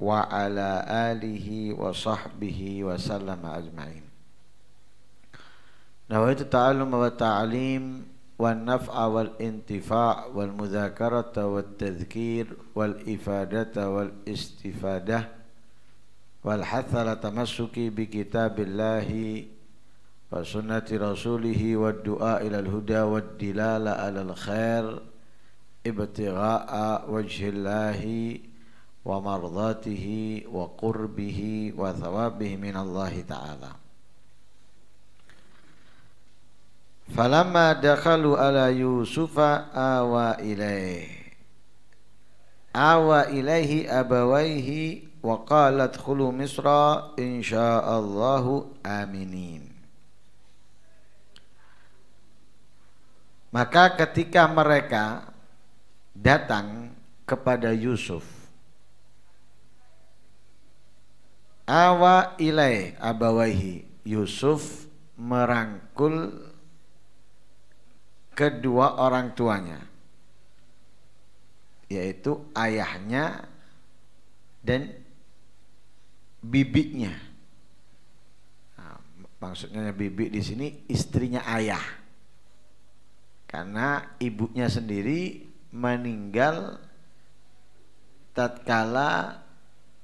وعلى آله وصحبه وسلم أجمعين نويت التعلم والتعليم والنفع والانتفاع والمذاكرة والتذكير والإفادة والاستفادة والحث على التمسك بكتاب الله وسنة رسوله والدعاء إلى الهدى والدلالة على الخير ابتغاء وجه الله wa mardatihi wa qurbihi wa thawabihi min Allah taala. Falamma dakhalu ala Yusufa awa ilaih. Awa ilaihi abawaihi wa qalat khulu Misra Maka ketika mereka datang kepada Yusuf awa ilai abawaihi Yusuf merangkul kedua orang tuanya yaitu ayahnya dan bibinya nah, maksudnya bibi di sini istrinya ayah karena ibunya sendiri meninggal tatkala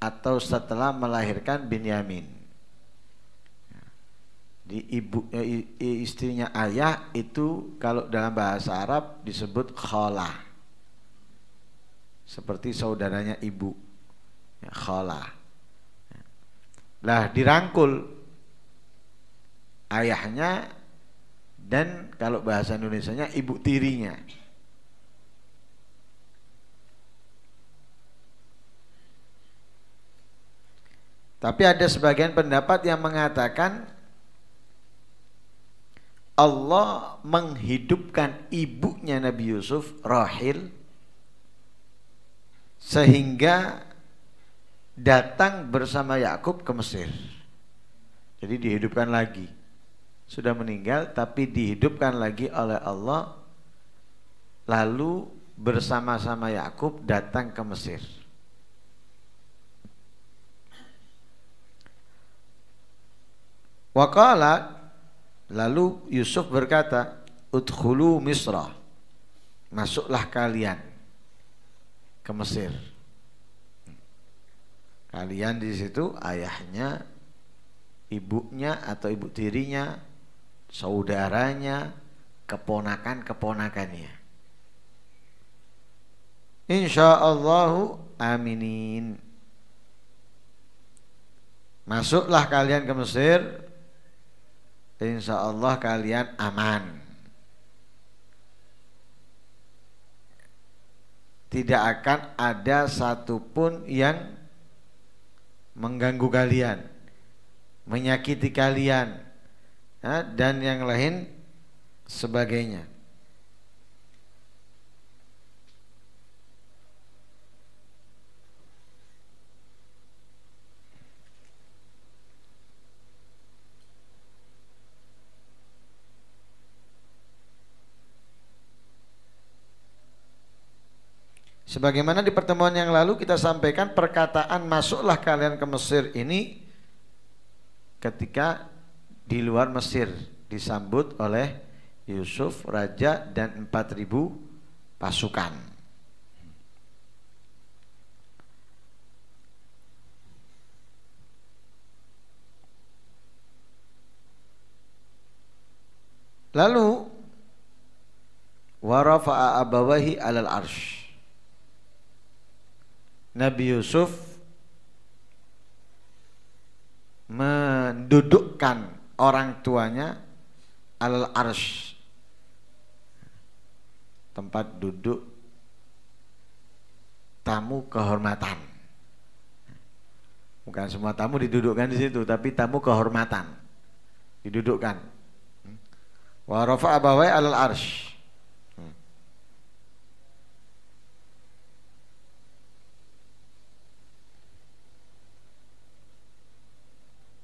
atau setelah melahirkan Binyamin. Di ibu eh, istrinya ayah itu kalau dalam bahasa Arab disebut khola. Seperti saudaranya ibu. Ya, khola. Lah dirangkul ayahnya dan kalau bahasa Indonesia-nya ibu tirinya. Tapi ada sebagian pendapat yang mengatakan Allah menghidupkan ibunya Nabi Yusuf, Rahil, sehingga datang bersama Yakub ke Mesir. Jadi dihidupkan lagi. Sudah meninggal tapi dihidupkan lagi oleh Allah lalu bersama-sama Yakub datang ke Mesir. Wakala lalu Yusuf berkata, "Udkhulu Misra." Masuklah kalian ke Mesir. Kalian di situ ayahnya, ibunya atau ibu tirinya, saudaranya, keponakan-keponakannya. Insya Allah aminin. Masuklah kalian ke Mesir insya Allah kalian aman tidak akan ada satupun yang mengganggu kalian menyakiti kalian dan yang lain sebagainya Sebagaimana di pertemuan yang lalu kita sampaikan perkataan masuklah kalian ke Mesir ini ketika di luar Mesir disambut oleh Yusuf raja dan 4000 pasukan. Lalu warafa'a abawahi alal arsh Nabi Yusuf mendudukkan orang tuanya al arsh tempat duduk tamu kehormatan bukan semua tamu didudukkan di situ tapi tamu kehormatan didudukkan hmm. wa rafa'a al arsh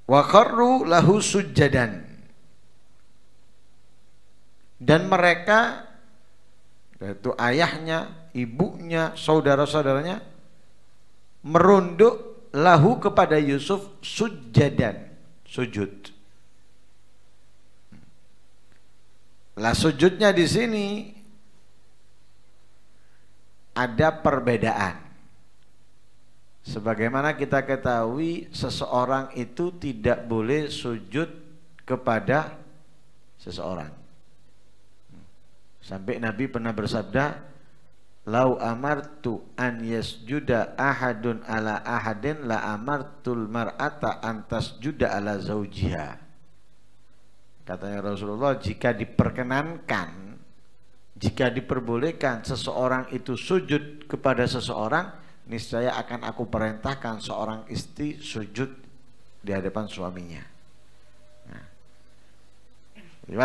wa lahu sujadan dan mereka yaitu ayahnya, ibunya, saudara-saudaranya merunduk lahu kepada Yusuf sujadan, sujud. Lah sujudnya di sini ada perbedaan. Sebagaimana kita ketahui seseorang itu tidak boleh sujud kepada seseorang. Sampai Nabi pernah bersabda, "Lau amartu an yasjuda ahadun ala ahadin la amartul mar'ata an tasjuda ala zaujiha." Katanya Rasulullah, jika diperkenankan, jika diperbolehkan seseorang itu sujud kepada seseorang, niscaya akan aku perintahkan seorang istri sujud di hadapan suaminya. Nah.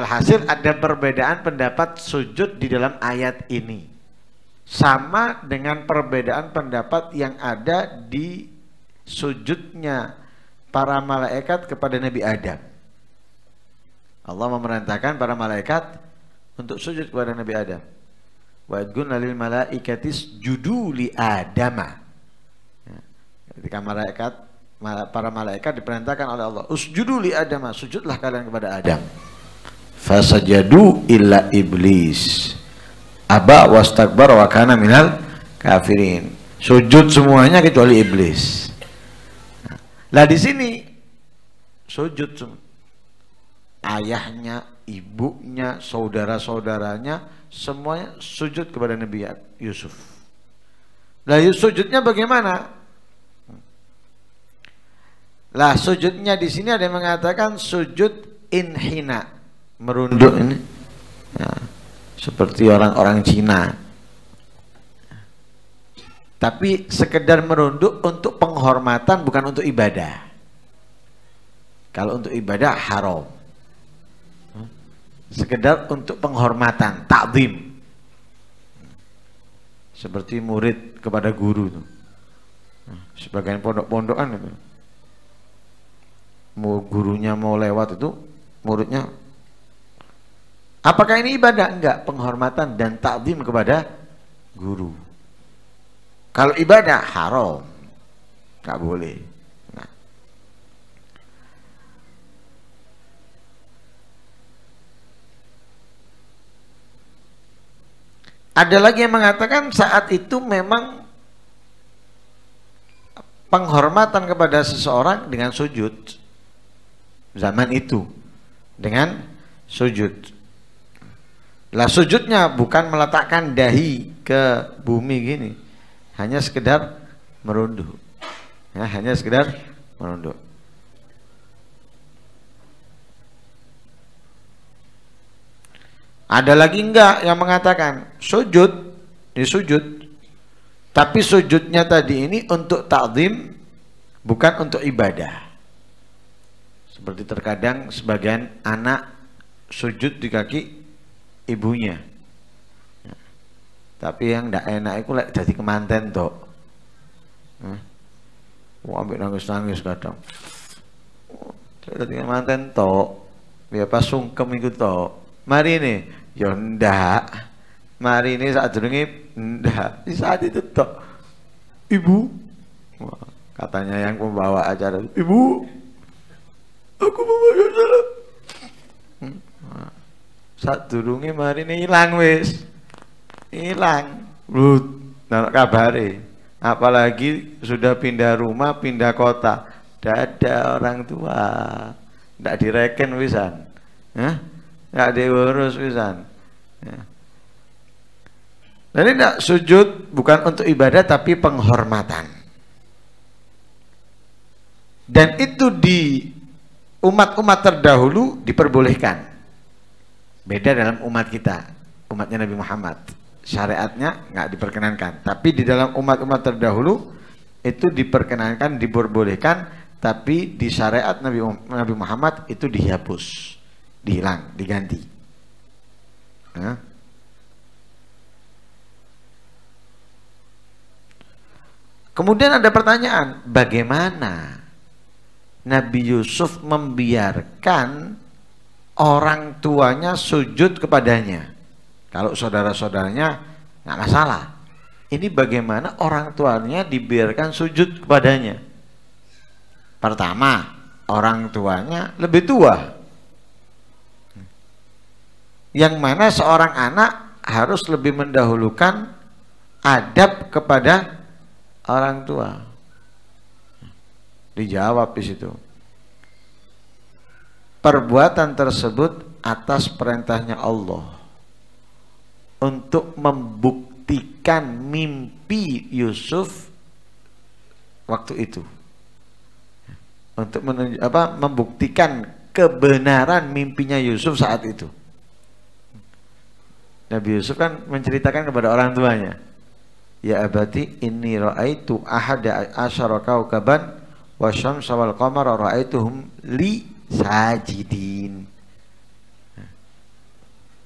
hasil ada perbedaan pendapat sujud di dalam ayat ini. Sama dengan perbedaan pendapat yang ada di sujudnya para malaikat kepada Nabi Adam. Allah memerintahkan para malaikat untuk sujud kepada Nabi Adam wa yadgunna lil malaikatis juduli li adama ya. ketika malaikat para malaikat diperintahkan oleh Allah usjudu li adama sujudlah kalian kepada Adam fasajadu illa iblis aba wastakbar wa kana minal kafirin sujud semuanya kecuali iblis nah, lah di sini sujud ayahnya ibunya, saudara-saudaranya, semuanya sujud kepada Nabi Yusuf. Lah ya sujudnya bagaimana? Lah sujudnya di sini ada yang mengatakan sujud inhina, merunduk ini. Ya, seperti orang-orang Cina. Tapi sekedar merunduk untuk penghormatan bukan untuk ibadah. Kalau untuk ibadah haram sekedar untuk penghormatan, takdim. Seperti murid kepada guru itu. Sebagian pondok-pondokan itu. Mau gurunya mau lewat itu, muridnya Apakah ini ibadah? Enggak, penghormatan dan takdim kepada guru. Kalau ibadah haram. Enggak boleh. Ada lagi yang mengatakan saat itu memang penghormatan kepada seseorang dengan sujud zaman itu dengan sujud. Lah sujudnya bukan meletakkan dahi ke bumi gini, hanya sekedar merunduk. Ya, hanya sekedar merunduk. Ada lagi enggak yang mengatakan sujud, disujud. Tapi sujudnya tadi ini untuk takdim, bukan untuk ibadah. Seperti terkadang sebagian anak sujud di kaki ibunya. Tapi yang tidak enak itu lek jadi kemanten tok. Nah. Wah, ambil nangis-nangis kadang. Jadi kemanten tok. Ya pas sungkem itu tok. Mari nih, ya ndak mari ini saat durungi ndak di saat itu tok ibu katanya yang membawa acara ibu aku mau acara hmm, saat durungi mari ini hilang wis hilang lut nah, kabari apalagi sudah pindah rumah pindah kota tidak ada orang tua tidak direken wisan Hah? nggak diurus pisan. Ya. Jadi nak sujud bukan untuk ibadah tapi penghormatan. Dan itu di umat-umat terdahulu diperbolehkan. Beda dalam umat kita, umatnya Nabi Muhammad. Syariatnya nggak diperkenankan. Tapi di dalam umat-umat terdahulu itu diperkenankan, diperbolehkan, tapi di syariat Nabi Muhammad itu dihapus dihilang, diganti. Nah. Kemudian ada pertanyaan, bagaimana Nabi Yusuf membiarkan orang tuanya sujud kepadanya? Kalau saudara-saudaranya nggak masalah. Ini bagaimana orang tuanya dibiarkan sujud kepadanya? Pertama, orang tuanya lebih tua yang mana seorang anak harus lebih mendahulukan adab kepada orang tua. Dijawab di situ. Perbuatan tersebut atas perintahnya Allah untuk membuktikan mimpi Yusuf waktu itu untuk apa membuktikan kebenaran mimpinya Yusuf saat itu. Nabi Yusuf kan menceritakan kepada orang tuanya. Ya abati inni ra'aitu ahada asyara kaukaban wa syamsa wal qamara ra'aituhum li sajidin.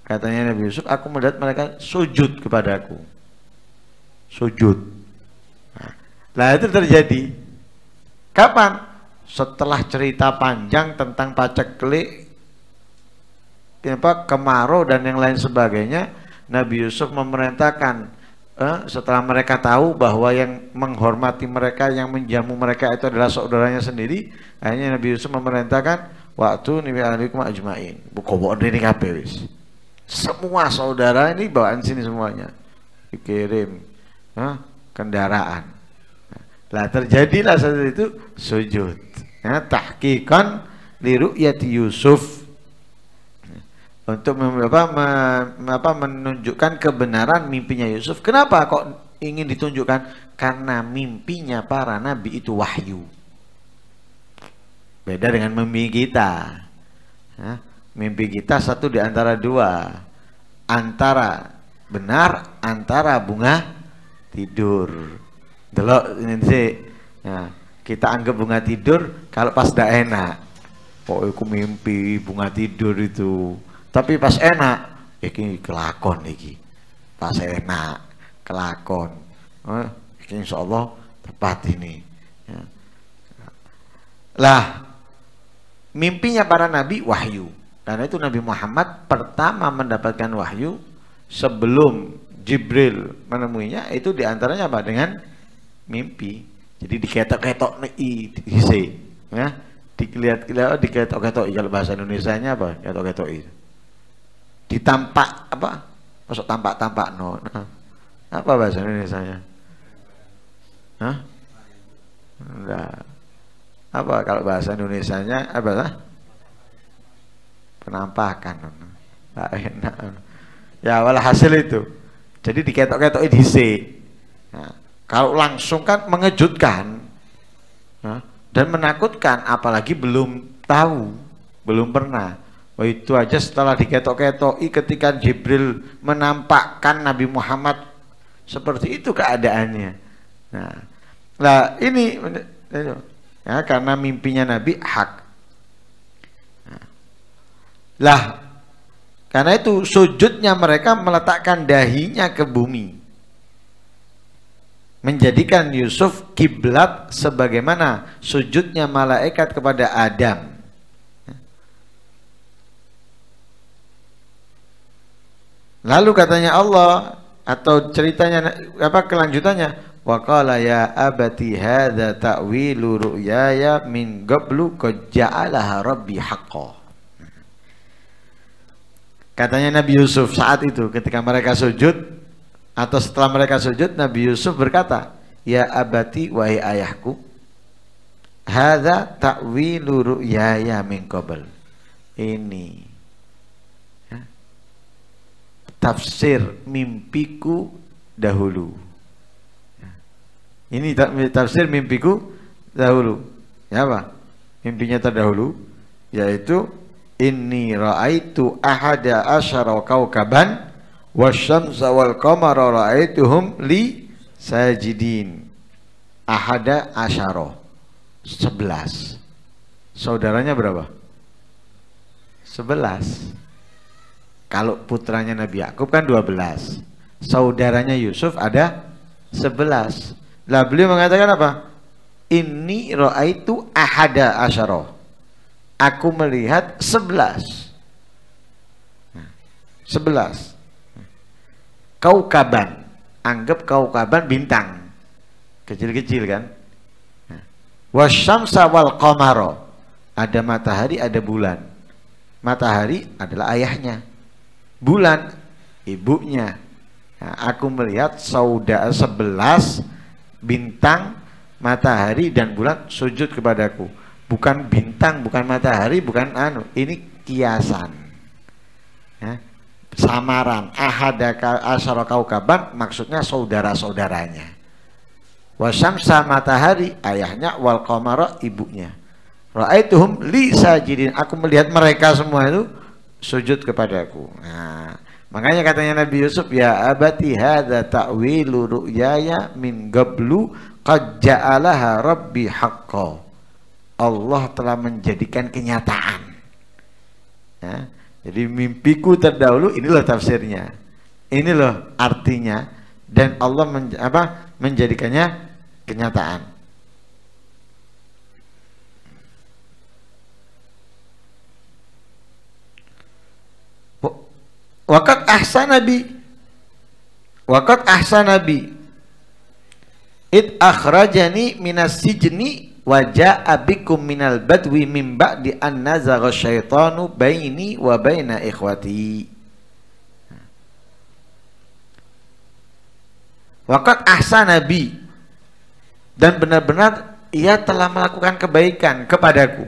Katanya Nabi Yusuf, aku melihat mereka sujud kepadaku. Sujud. Nah, itu terjadi. Kapan? Setelah cerita panjang tentang pacak paceklik apa kemarau dan yang lain sebagainya Nabi Yusuf memerintahkan eh, setelah mereka tahu bahwa yang menghormati mereka yang menjamu mereka itu adalah saudaranya sendiri akhirnya Nabi Yusuf memerintahkan waktu nabi alaikum ajmain ini kapewis semua saudara ini bawaan sini semuanya dikirim eh, kendaraan lah terjadilah saat itu sujud ya, eh, tahkikan liru'yati Yusuf untuk apa, me, apa menunjukkan kebenaran mimpinya Yusuf. Kenapa kok ingin ditunjukkan? Karena mimpinya para nabi itu wahyu. Beda dengan mimpi kita. mimpi kita satu di antara dua. Antara benar, antara bunga tidur. Delok ini sih. Ya, kita anggap bunga tidur kalau pas dah enak. Kok oh, aku mimpi bunga tidur itu tapi pas enak iki kelakon iki pas enak kelakon eh, iki insya Allah tepat ini ya. lah mimpinya para nabi wahyu karena itu Nabi Muhammad pertama mendapatkan wahyu sebelum Jibril menemuinya itu diantaranya apa dengan mimpi jadi diketok-ketok i hise ya dilihat diketok-ketok kalau bahasa Indonesia nya apa ketok-ketok itu ditampak apa masuk tampak tampak no nah, apa bahasa Indonesia nya Hah? apa kalau bahasa Indonesia nya apa lah penampakan nggak enak ya walhasil itu jadi diketok-ketok edisi nah, kalau langsung kan mengejutkan nah, dan menakutkan apalagi belum tahu belum pernah Wah oh, itu aja setelah diketok-ketoki ketika Jibril menampakkan Nabi Muhammad seperti itu keadaannya. Nah, nah ini ya, karena mimpinya Nabi hak. Nah, lah karena itu sujudnya mereka meletakkan dahinya ke bumi. Menjadikan Yusuf kiblat sebagaimana sujudnya malaikat kepada Adam. Lalu katanya Allah atau ceritanya apa kelanjutannya waqala ya abati hadza ta'wilu ru'yaya min qablu qad ja'alaha rabbi haqqo. Katanya Nabi Yusuf saat itu ketika mereka sujud atau setelah mereka sujud Nabi Yusuf berkata, "Ya abati wahai ayahku, hadza ta'wilu ru'yaya min qabl." Ini tafsir mimpiku dahulu. Ini tafsir mimpiku dahulu. Ya apa? Mimpinya terdahulu yaitu inni raaitu ahada asyara kaukaban wasyamsa wal qamara raaituhum li sajidin. Ahada asyara sebelas. Saudaranya berapa? Sebelas. Kalau putranya Nabi Yakub kan 12. Saudaranya Yusuf ada 11. Lah beliau mengatakan apa? Ini roa itu ahada asyara. Aku melihat 11. 11. Kau kaban, anggap kau kaban bintang. Kecil-kecil kan? Nah, wasyamsa wal komaro Ada matahari, ada bulan. Matahari adalah ayahnya bulan ibunya nah, aku melihat saudara sebelas bintang matahari dan bulan sujud kepadaku bukan bintang bukan matahari bukan anu ini kiasan ya, samaran ahadaka kau kaukaban maksudnya saudara-saudaranya wasamsa matahari ayahnya wal ibunya ra'aituhum li sajidin aku melihat mereka semua itu sujud kepadaku. Nah, makanya katanya Nabi Yusuf, ya abati hadza ta'wilu ru'yaya min gablu qad ja'alaha rabbi haqqo. Allah telah menjadikan kenyataan. Ya, jadi mimpiku terdahulu inilah tafsirnya. Ini loh artinya dan Allah men, apa menjadikannya kenyataan. ahsana bi Wakat ahsana bi It akhrajani minas sijni ja'a bikum minal badwi min ba'di an nazara syaitanu baini wa baina ikhwati Wakat ahsana bi Dan benar-benar ia telah melakukan kebaikan kepadaku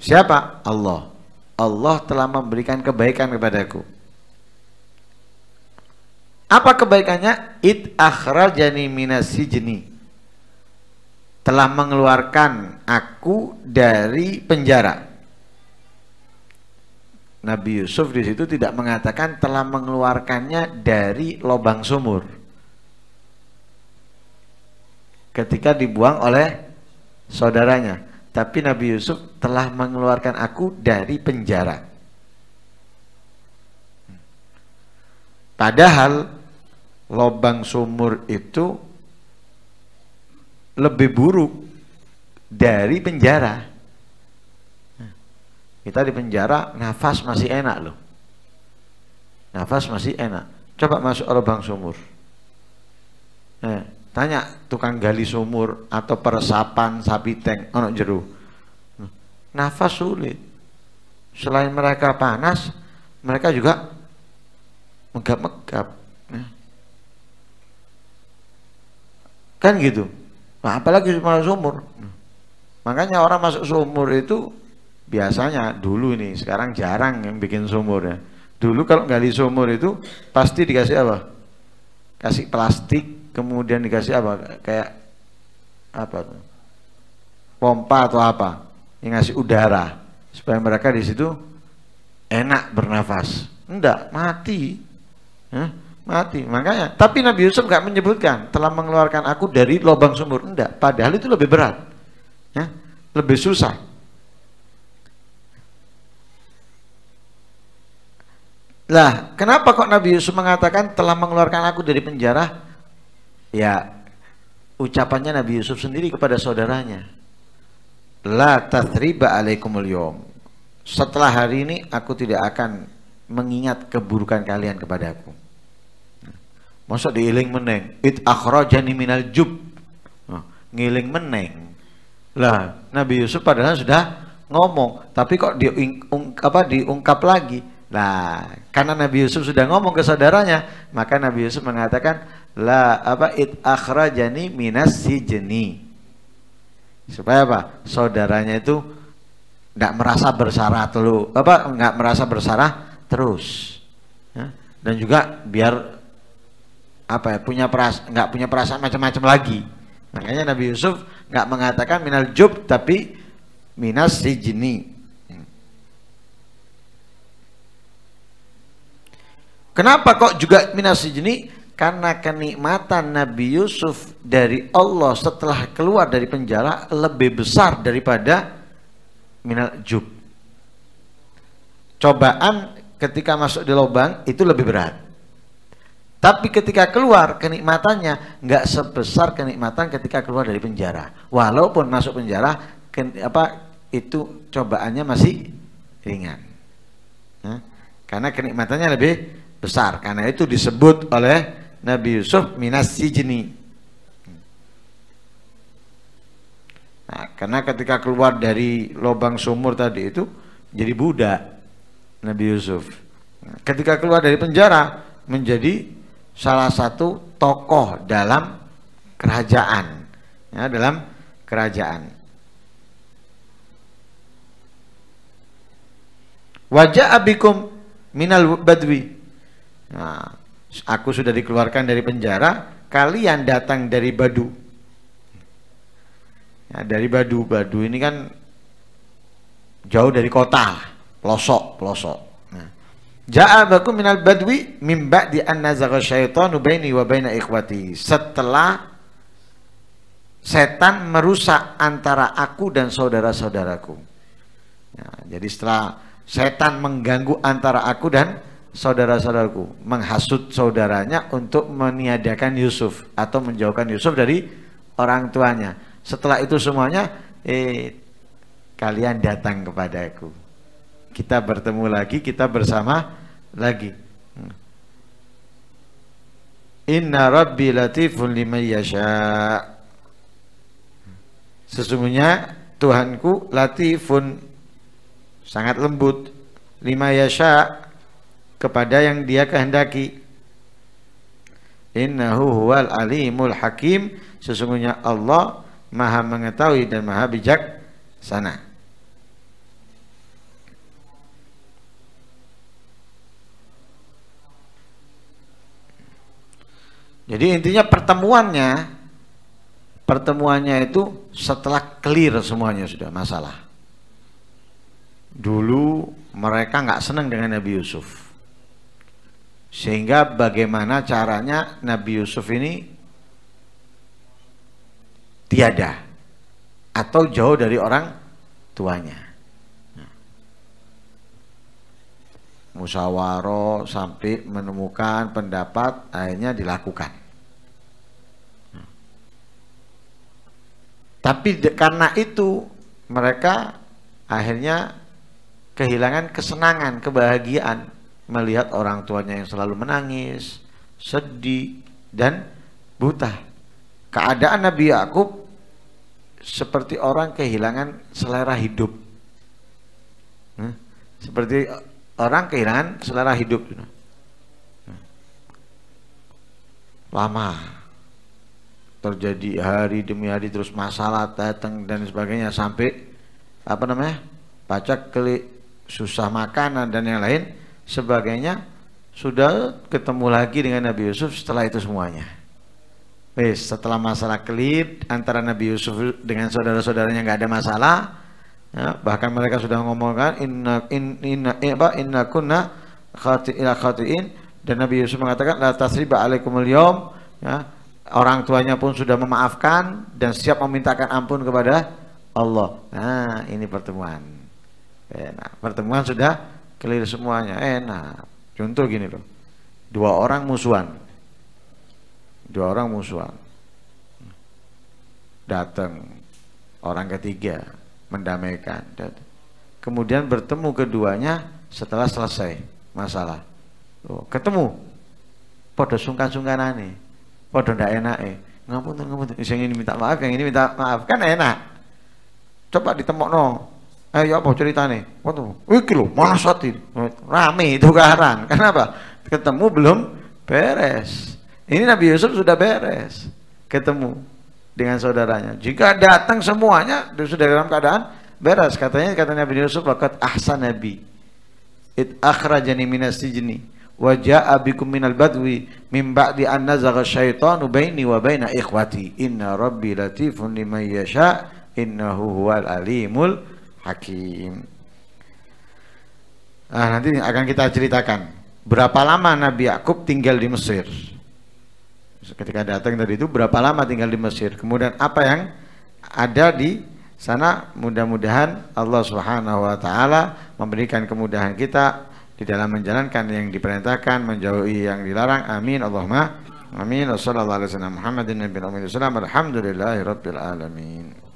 Siapa? Allah Allah telah memberikan kebaikan kepadaku. Apa kebaikannya? It akhrajani minasijni. Telah mengeluarkan aku dari penjara. Nabi Yusuf di situ tidak mengatakan telah mengeluarkannya dari lubang sumur. Ketika dibuang oleh saudaranya. Tapi Nabi Yusuf telah mengeluarkan aku dari penjara. Padahal lobang sumur itu lebih buruk dari penjara. Kita di penjara nafas masih enak loh. Nafas masih enak. Coba masuk lubang sumur. Nah, Tanya tukang gali sumur atau peresapan sapi tank ono jeru. Nafas sulit. Selain mereka panas, mereka juga megap-megap. Ya. Kan gitu. Nah, apalagi cuma sumur. Makanya orang masuk sumur itu biasanya dulu nih, sekarang jarang yang bikin sumur ya. Dulu kalau gali sumur itu pasti dikasih apa? Kasih plastik kemudian dikasih apa kayak apa tuh pompa atau apa yang ngasih udara supaya mereka di situ enak bernafas enggak mati Hah? mati makanya tapi Nabi Yusuf nggak menyebutkan telah mengeluarkan aku dari lubang sumur enggak padahal itu lebih berat ya lebih susah lah kenapa kok Nabi Yusuf mengatakan telah mengeluarkan aku dari penjara ya ucapannya Nabi Yusuf sendiri kepada saudaranya la tathriba alaikumul yom setelah hari ini aku tidak akan mengingat keburukan kalian kepadaku masa diiling meneng it akhrajani minal jub nah, ngiling meneng lah Nabi Yusuf padahal sudah ngomong tapi kok diung, apa, diungkap lagi Nah, karena Nabi Yusuf sudah ngomong ke saudaranya, maka Nabi Yusuf mengatakan, la apa it akhrajani minas sijni supaya apa saudaranya itu tidak merasa bersalah terus apa nggak merasa bersalah terus ya? dan juga biar apa ya punya peras nggak punya perasaan macam-macam lagi makanya Nabi Yusuf nggak mengatakan minal jub tapi minas sijni Kenapa kok juga minas sijni? karena kenikmatan Nabi Yusuf dari Allah setelah keluar dari penjara lebih besar daripada minal jub. Cobaan ketika masuk di lubang itu lebih berat. Tapi ketika keluar kenikmatannya nggak sebesar kenikmatan ketika keluar dari penjara. Walaupun masuk penjara ken, apa itu cobaannya masih ringan. Nah, karena kenikmatannya lebih besar. Karena itu disebut oleh Nabi Yusuf minas sijni. Nah, karena ketika keluar dari lubang sumur tadi itu jadi budak Nabi Yusuf. Nah, ketika keluar dari penjara menjadi salah satu tokoh dalam kerajaan. Ya, dalam kerajaan. Wajah abikum minal badwi. Nah, Aku sudah dikeluarkan dari penjara, kalian datang dari badu. Ya, dari badu, badu ini kan jauh dari kota, pelosok, pelosok. Ja'abaku nah, Ja'a bakum minal badwi mimba di an nazagha syaitanu baini wa ikhwati. Setelah setan merusak antara aku dan saudara-saudaraku. Ya, jadi setelah setan mengganggu antara aku dan saudara-saudaraku menghasut saudaranya untuk meniadakan Yusuf atau menjauhkan Yusuf dari orang tuanya setelah itu semuanya eh kalian datang kepadaku kita bertemu lagi kita bersama lagi hmm. Inna Rabbi latifun liman yasha. Sesungguhnya Tuhanku latifun sangat lembut lima yasha kepada yang dia kehendaki. Innahu huwal alimul hakim. Sesungguhnya Allah maha mengetahui dan maha bijak sana. Jadi intinya pertemuannya pertemuannya itu setelah clear semuanya sudah masalah. Dulu mereka nggak senang dengan Nabi Yusuf sehingga bagaimana caranya Nabi Yusuf ini tiada atau jauh dari orang tuanya. Nah. Musawaro sampai menemukan pendapat akhirnya dilakukan. Nah. Tapi karena itu mereka akhirnya kehilangan kesenangan, kebahagiaan melihat orang tuanya yang selalu menangis, sedih, dan buta. Keadaan Nabi Yakub seperti orang kehilangan selera hidup. Hmm? Seperti orang kehilangan selera hidup. Lama terjadi hari demi hari terus masalah datang dan sebagainya sampai apa namanya? pacak kelik susah makanan dan yang lain sebagainya sudah ketemu lagi dengan Nabi Yusuf setelah itu semuanya. Wis, setelah masalah kelip antara Nabi Yusuf dengan saudara-saudaranya nggak ada masalah. Ya, bahkan mereka sudah ngomongkan inna in, inna in, eh, apa inna kunna khati ila khatiin dan Nabi Yusuf mengatakan la tasriba alaikum yom ya orang tuanya pun sudah memaafkan dan siap memintakan ampun kepada Allah. Nah, ini pertemuan. Eh, nah, pertemuan sudah clear semuanya enak eh, contoh gini loh dua orang musuhan dua orang musuhan datang orang ketiga mendamaikan kemudian bertemu keduanya setelah selesai masalah oh, ketemu podo sungkan-sungkan aneh podo ndak enak eh ngapun ngapun yang ini minta maaf yang ini minta maaf kan enak coba ditemok no Eh, ayo ya apa ceritanya waktu iki lo malasati rame itu karang kenapa ketemu belum beres ini Nabi Yusuf sudah beres ketemu dengan saudaranya jika datang semuanya sudah dalam keadaan beres katanya kata Nabi Yusuf wakat ahsan Nabi it akhrajani minas sijni wa jaa bikum minal badwi min ba'di an nazagha syaitanu baini wa baina ikhwati inna rabbi latifun liman yasha innahu huwal alimul hakim. Nah, nanti akan kita ceritakan berapa lama Nabi Yakub tinggal di Mesir. Ketika datang dari itu berapa lama tinggal di Mesir? Kemudian apa yang ada di sana? Mudah-mudahan Allah Subhanahu wa taala memberikan kemudahan kita di dalam menjalankan yang diperintahkan, menjauhi yang dilarang. Amin. Allahumma amin. Wassalamualaikum warahmatullahi wabarakatuh. Muhammadin alamin.